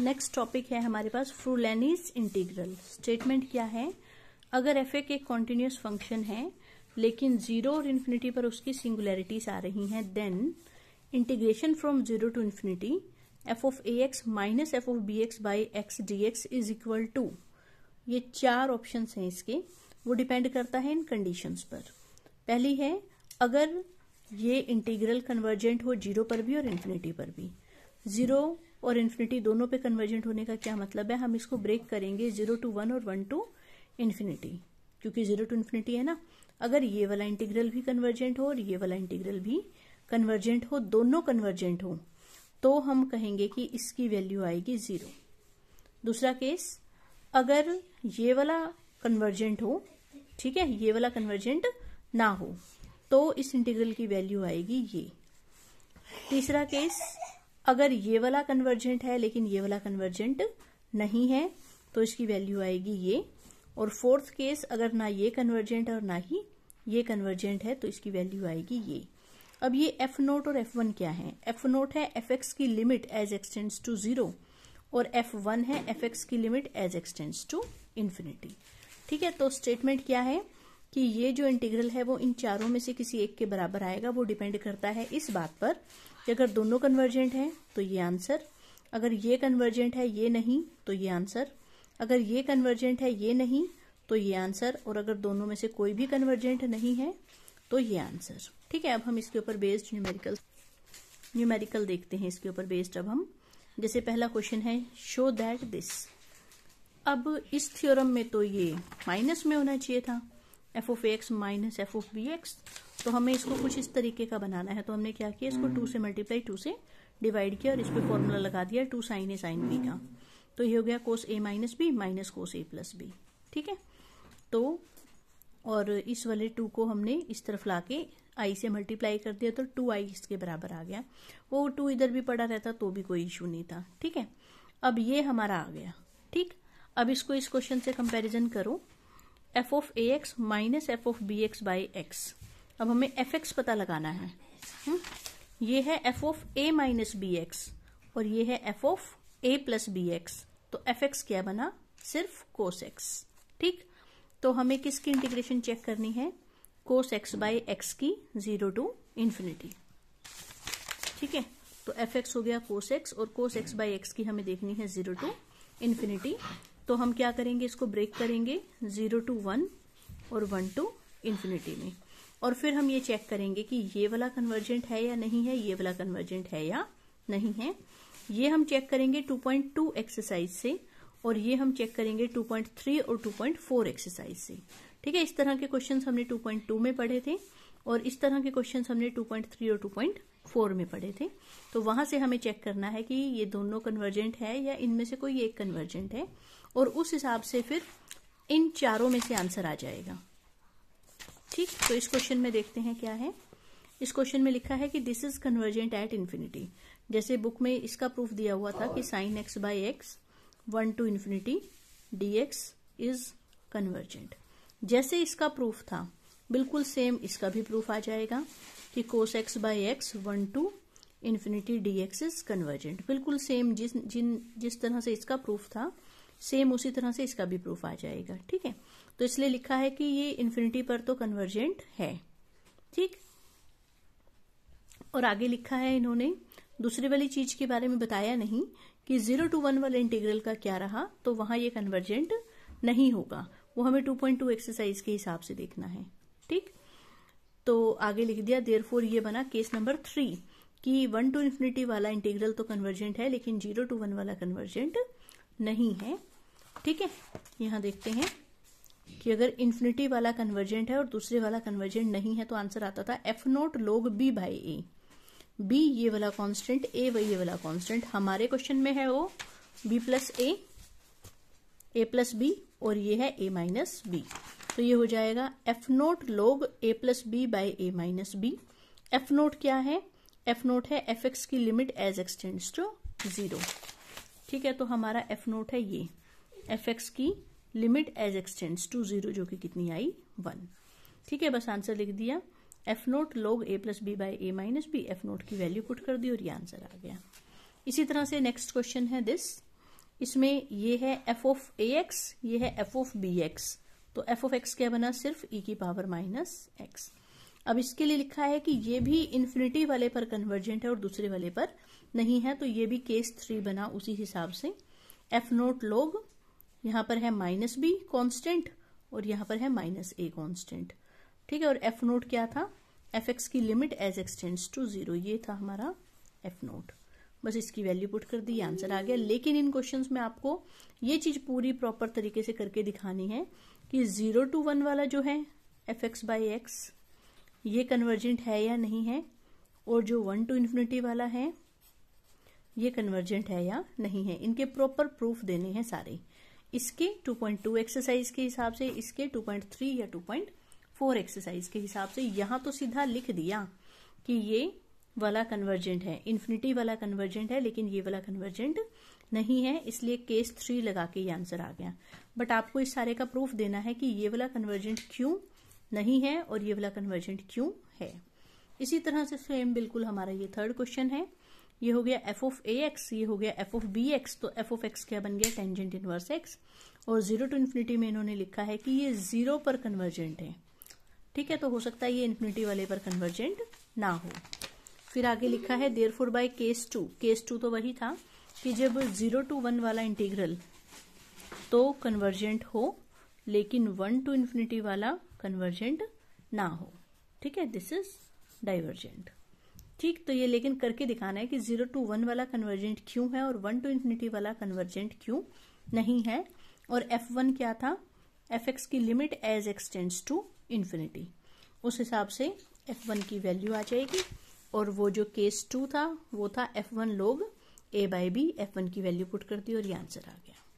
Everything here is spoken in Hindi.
नेक्स्ट टॉपिक है हमारे पास फ्रूलैनिस इंटीग्रल स्टेटमेंट क्या है अगर एफ एक कॉन्टिन्यूस फंक्शन है लेकिन जीरो और इन्फिनिटी पर उसकी सिंगुलैरिटीज आ रही हैं then integration from zero to infinity f of a x minus f of b x by x d x is equal to ये चार ऑप्शन हैं इसके वो डिपेंड करता है इन कंडीशंस पर पहली है अगर ये इंटीग्रल कन्वर्जेंट हो जीरो पर भी और इन्फिनिटी पर भी जीरो और इन्फिनिटी दोनों पे कन्वर्जेंट होने का क्या मतलब है हम इसको ब्रेक करेंगे जीरो टू वन और वन टू इन्फिनिटी क्योंकि जीरो टू इन्फिनिटी है ना अगर ये वाला इंटीग्रल भी कन्वर्जेंट हो और ये वाला इंटीग्रल भी कन्वर्जेंट हो दोनों कन्वर्जेंट हो तो हम कहेंगे कि इसकी वैल्यू आएगी जीरो दूसरा केस अगर ये वाला कन्वर्जेंट हो ठीक है ये वाला कन्वर्जेंट ना हो तो इस इंटीग्रल की वैल्यू आएगी ये तीसरा केस अगर ये वाला कन्वर्जेंट है लेकिन ये वाला कन्वर्जेंट नहीं है तो इसकी वैल्यू आएगी ये और फोर्थ केस अगर ना ये कन्वर्जेंट और ना ही ये कन्वर्जेंट है तो इसकी वैल्यू आएगी ये अब ये एफ नोट और एफ वन क्या है एफ नोट है एफ एक्स की limit as x tends to zero और एफ वन है एफ एक्स की limit as x tends to infinity ठीक है तो स्टेटमेंट क्या है कि ये जो इंटीग्रल है वो इन चारों में से किसी एक के बराबर आएगा वो डिपेंड करता है इस बात पर कि अगर दोनों कन्वर्जेंट हैं तो ये आंसर अगर ये कन्वर्जेंट है ये नहीं तो ये आंसर अगर ये कन्वर्जेंट है ये नहीं तो ये आंसर और अगर दोनों में से कोई भी कन्वर्जेंट नहीं है तो ये आंसर ठीक है अब हम इसके ऊपर बेस्ड न्यूमेरिकल न्यूमेरिकल देखते हैं इसके ऊपर बेस्ड अब हम जैसे पहला क्वेश्चन है शो दैट दिस अब इस थ्योरम में तो ये माइनस में होना चाहिए था f of x minus f of b x तो हमें इसको कुछ इस तरीके का बनाना है तो हमने क्या किया इसको टू से मल्टीप्लाई टू से डिवाइड किया और इस पर फॉर्मूला लगा दिया two sine A sine B का तो ये हो गया cos A minus B minus cos A plus B ठीक है तो और इस वाले टू को हमने इस तरफ ला के आई से मल्टीप्लाई कर दिया तो टू आई इसके बराबर आ गया वो टू इधर भी पड़ा रहता तो भी कोई इशू नहीं था ठीक है अब ये हमारा आ गया ठीक अब इसको इस क्वेश्चन से कंपैरिजन करो f of a x minus f of b x by x अब हमें एफ एक्स पता लगाना है हुँ? हम्म। ये है f of a minus b x और ये है f of a plus b x तो एफ एक्स क्या बना सिर्फ कोस एक्स ठीक तो हमें किसकी इंटीग्रेशन चेक करनी है कोस एक्स बाय एक्स की जीरो टू इन्फिनिटी ठीक है तो एफ एक्स हो गया कोस एक्स और कोस एक्स बाय एक्स की हमें देखनी है जीरो टू इन्फिनिटी तो हम क्या करेंगे इसको ब्रेक करेंगे जीरो टू वन और वन टू इन्फिनिटी में और फिर हम ये चेक करेंगे कि ये वाला कन्वर्जेंट है या नहीं है ये वाला कन्वर्जेंट है या नहीं है ये हम चेक करेंगे 2.2 एक्सरसाइज से और ये हम चेक करेंगे 2.3 और 2.4 एक्सरसाइज से ठीक है इस तरह के क्वेश्चन हमने 2.2 में पढ़े थे और इस तरह के क्वेश्चन हमने 2.3 और 2.4 में पढ़े थे तो वहां से हमें चेक करना है कि ये दोनों कन्वर्जेंट है या इनमें से कोई एक कन्वर्जेंट है और उस हिसाब से फिर इन चारों में से आंसर आ जाएगा ठीक तो इस क्वेश्चन में देखते हैं क्या है इस क्वेश्चन में लिखा है कि this is convergent at infinity जैसे बुक में इसका प्रूफ दिया हुआ था कि sine x by x one to infinity d x is convergent जैसे इसका प्रूफ था बिल्कुल सेम इसका भी प्रूफ आ जाएगा कि cos x by x one to infinity d x is convergent बिल्कुल सेम जिस जिन जिस तरह से इसका प्रूफ था सेम उसी तरह से इसका भी प्रूफ आ जाएगा ठीक है तो इसलिए लिखा है कि ये इन्फिनिटी पर तो कन्वर्जेंट है ठीक और आगे लिखा है इन्होंने दूसरी वाली चीज के बारे में बताया नहीं कि जीरो टू वन वाले इंटीग्रल का क्या रहा तो वहां ये कन्वर्जेंट नहीं होगा वो हमें टू पॉइंट टू एक्सरसाइज के हिसाब से देखना है ठीक तो आगे लिख दिया देर फोर ये बना केस नंबर थ्री कि वन टू इन्फिनिटी वाला इंटीग्रल तो कन्वर्जेंट है लेकिन जीरो टू वन वाला कन्वर्जेंट नहीं है ठीक है यहां देखते हैं कि अगर इन्फिनिटी वाला कन्वर्जेंट है और दूसरे वाला कन्वर्जेंट नहीं है तो आंसर आता था f nought log B by A B ये वाला कांस्टेंट ए व ये वाला कांस्टेंट हमारे क्वेश्चन में है वो B plus A A plus B और ये है ए माइनस बी तो ये हो जाएगा f nought log A plus B by A minus B f nought क्या है एफ नोट है एफ एक्स की limit as x tends to zero ठीक है तो हमारा एफ नोट है ये एफ एक्स की limit as x tends to zero जो कि कितनी आई वन ठीक है बस आंसर लिख दिया f nought log A plus B by A minus B f nought की वैल्यू पुट कर दी और ये आंसर आ गया इसी तरह से नेक्स्ट क्वेश्चन है दिस इसमें ये है एफ ऑफ ए एक्स ये है एफ ऑफ बी एक्स तो एफ ऑफ एक्स क्या बना सिर्फ ई e की पावर माइनस एक्स अब इसके लिए लिखा है कि ये भी इन्फिनिटी वाले पर कन्वर्जेंट है और दूसरे वाले पर नहीं है तो ये भी केस थ्री बना उसी हिसाब से एफ नोट लोग यहाँ पर है माइनस बी कॉन्स्टेंट और यहाँ पर है माइनस ए कॉन्स्टेंट ठीक है और एफ नोट क्या था एफ एक्स की limit as x tends to zero ये था हमारा एफ नोट बस इसकी वैल्यू पुट कर दी आंसर आ गया लेकिन इन क्वेश्चंस में आपको ये चीज पूरी प्रॉपर तरीके से करके दिखानी है कि जीरो टू वन वाला जो है एफ एक्स बाई एक्स ये कन्वर्जेंट है या नहीं है और जो वन टू इन्फिनिटी वाला है ये कन्वर्जेंट है या नहीं है इनके प्रॉपर प्रूफ देने हैं सारे इसके 2.2 एक्सरसाइज के हिसाब से इसके 2.3 या 2.4 एक्सरसाइज के हिसाब से यहां तो सीधा लिख दिया कि ये वाला कन्वर्जेंट है इन्फिनिटी वाला कन्वर्जेंट है लेकिन ये वाला कन्वर्जेंट नहीं है इसलिए केस थ्री लगा के ये आंसर आ गया बट आपको इस सारे का प्रूफ देना है कि ये वाला कन्वर्जेंट क्यों नहीं है और ये वाला कन्वर्जेंट क्यों है इसी तरह से सेम बिल्कुल हमारा ये थर्ड क्वेश्चन है ये हो गया एफ ऑफ ए एक्स ये हो गया एफ ऑफ बी एक्स तो एफ ऑफ एक्स क्या बन गया टेंजेंट इनवर्स एक्स और जीरो टू इन्फिनिटी में इन्होंने लिखा है कि ये जीरो पर कन्वर्जेंट है ठीक है तो हो सकता है ये इन्फिनिटी वाले पर कन्वर्जेंट ना हो फिर आगे लिखा है therefore by case two case two तो वही था कि जब जीरो टू वन वाला इंटीग्रल तो कन्वर्जेंट हो लेकिन वन टू इन्फिनिटी वाला कन्वर्जेंट ना हो ठीक है दिस इज डाइवर्जेंट ठीक तो ये लेकिन करके दिखाना है कि जीरो टू वन वाला कन्वर्जेंट क्यों है और वन टू इन्फिनिटी वाला कन्वर्जेंट क्यों नहीं है और एफ वन क्या था एफ एक्स की limit as x tends to infinity उस हिसाब से एफ वन की वैल्यू आ जाएगी और वो जो केस टू था वो था f one log A by B f one की वैल्यू पुट कर दी और ये आंसर आ गया